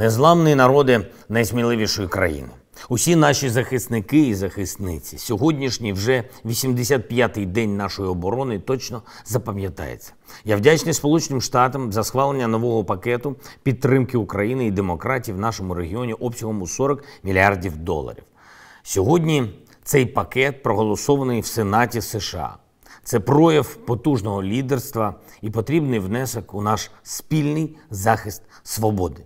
Незламний народи найсміливішої країни. Усі наші захисники і захисниці. Сьогоднішній вже 85-й день нашої оборони точно запам'ятається. Я вдячний Сполученим Штатам за схвалення нового пакету підтримки України і демократії в нашому регіоні обсягом у 40 мільярдів доларів. Сьогодні цей пакет проголосований в Сенаті США. Це прояв потужного лідерства і потрібний внесок у наш спільний захист свободи.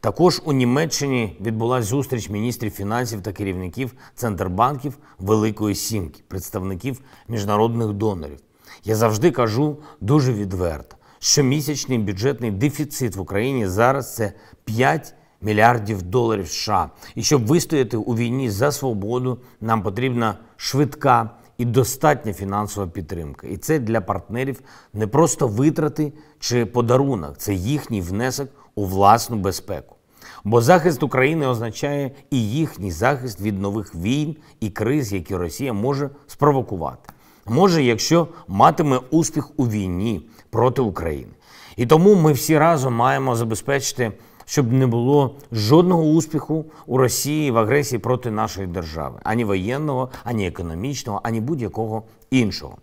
Також у Німеччині відбулася зустріч міністрів фінансів та керівників центрбанків Великої Сімки, представників міжнародних донорів. Я завжди кажу дуже відверто, що місячний бюджетний дефіцит в Україні зараз це 5 мільярдів доларів США. І щоб вистояти у війні за свободу, нам потрібна швидка і достатня фінансова підтримка. І це для партнерів не просто витрати чи подарунок, це їхній внесок у власну безпеку. Бо захист України означає і їхній захист від нових війн і криз, які Росія може спровокувати. Може, якщо матиме успіх у війні проти України. І тому ми всі разом маємо забезпечити, щоб не було жодного успіху у Росії в агресії проти нашої держави, ані воєнного, ані економічного, ані будь-якого іншого.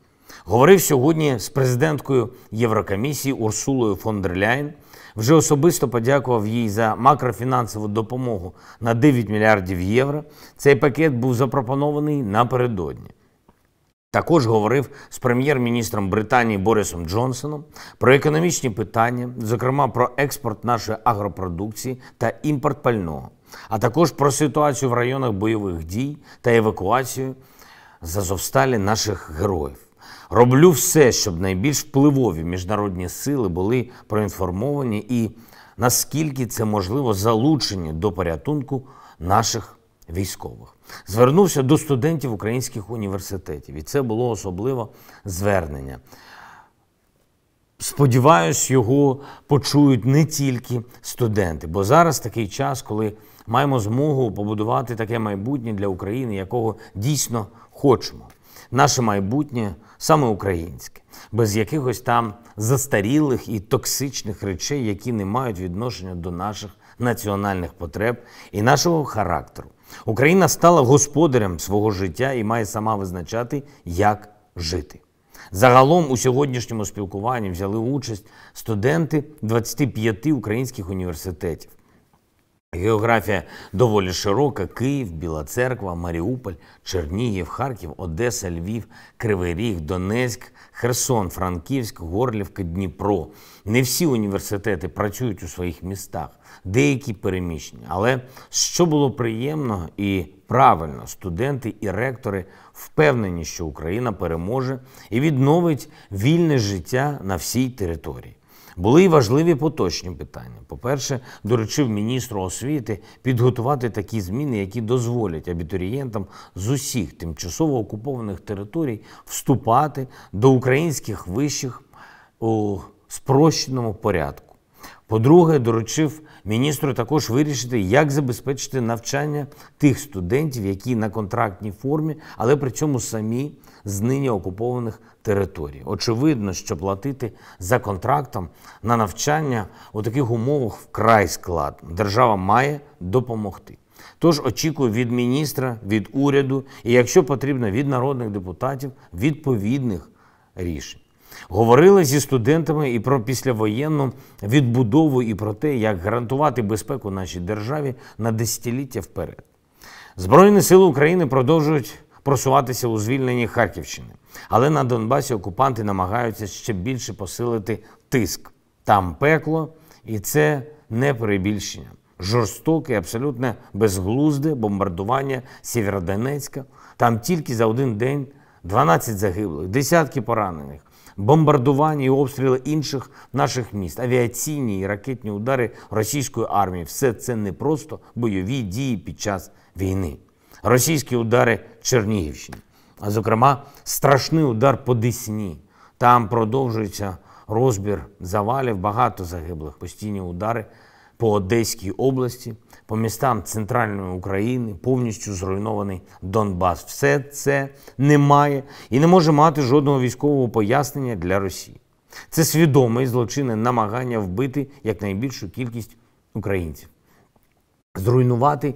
Говорив сьогодні з президенткою Єврокомісії Урсулою фон дер Ляйн – вже особисто подякував їй за макрофінансову допомогу на 9 мільярдів євро. Цей пакет був запропонований напередодні. Також говорив з прем'єр-міністром Британії Борисом Джонсоном про економічні питання, зокрема про експорт нашої агропродукції та імпорт пального, а також про ситуацію в районах бойових дій та евакуацію з Азовсталі наших героїв. Роблю все, щоб найбільш впливові міжнародні сили були проінформовані і наскільки це можливо залучені до порятунку наших військових. Звернувся до студентів українських університетів, і це було особливе звернення. Сподіваюсь, його почують не тільки студенти, бо зараз такий час, коли маємо змогу побудувати таке майбутнє для України, якого дійсно хочемо наше майбутнє саме українське, без якихось там застарілих і токсичних речей, які не мають відношення до наших національних потреб і нашого характеру. Україна стала господарем свого життя і має сама визначати, як жити. Загалом у сьогоднішньому спілкуванні взяли участь студенти 25 українських університетів. Географія доволі широка: Київ, Біла Церква, Маріуполь, Чернігів, Харків, Одеса, Львів, Кривий Ріг, Донецьк, Херсон, Франківськ, Горлівка, Дніпро. Не всі університети працюють у своїх містах, деякі переміщення, Але що було приємно і правильно, студенти і ректори впевнені, що Україна переможе і відновить вільне життя на всій території. Були й важливі поточні питання. По-перше, доручив міністру освіти підготувати такі зміни, які дозволять абітурієнтам з усіх тимчасово окупованих територій вступати до українських вищих у спрощеному порядку. По-друге, доручив міністру також вирішити, як забезпечити навчання тих студентів, які на контрактній формі, але при цьому самі з нині окупованих територій. Очевидно, що платити за контрактом на навчання у таких умовах вкрай складно. Держава має допомогти. Тож очікую від міністра, від уряду і, якщо потрібно, від народних депутатів відповідних рішень. Говорили зі студентами і про післявоєнну відбудову, і про те, як гарантувати безпеку нашій державі на десятиліття вперед. Збройні сили України продовжують просуватися у звільненні Харківщини, але на Донбасі окупанти намагаються ще більше посилити тиск. Там пекло, і це не перебільшення. Жорстоке, абсолютно безглузде бомбардування Сєвєродонецька. Там тільки за один день 12 загиблих, десятки поранених, бомбардування і обстріли інших наших міст, авіаційні і ракетні удари російської армії все це не просто бойові дії під час війни. Російські удари Чернігівщини, а зокрема, страшний удар по Десні. Там продовжується розбір завалів, багато загиблих, постійні удари по Одеській області, по містам центральної України, повністю зруйнований Донбас. Все це немає і не може мати жодного військового пояснення для Росії. Це свідоме і злочинне намагання вбити якнайбільшу кількість українців, зруйнувати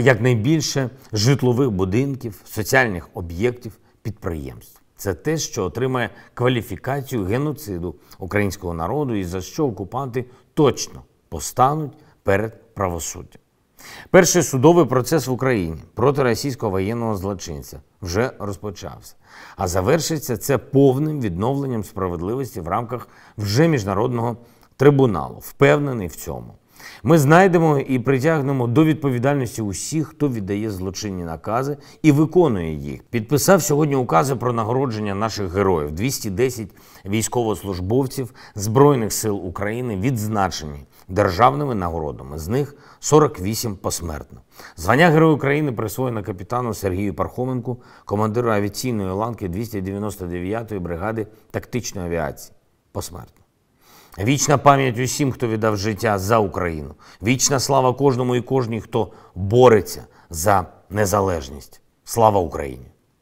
якнайбільше житлових будинків, соціальних об'єктів, підприємств. Це те, що отримає кваліфікацію геноциду українського народу і за що окупанти точно постануть перед правосуддям. Перший судовий процес в Україні проти російського воєнного злочинця вже розпочався, а завершиться це повним відновленням справедливості в рамках вже міжнародного трибуналу. Впевнений в цьому. Ми знайдемо і притягнемо до відповідальності усіх, хто віддає злочинні накази і виконує їх. Підписав сьогодні укази про нагородження наших героїв. 210 військовослужбовців Збройних сил України відзначені державними нагородами. З них 48 посмертно. Звання Героя України присвоєно капітану Сергію Пархоменку, командиру авіаційної ланки 299-ї бригади тактичної авіації. Посмертно. Вічна пам'ять усім, хто віддав життя за Україну. Вічна слава кожному і кожній, хто бореться за незалежність. Слава Україні!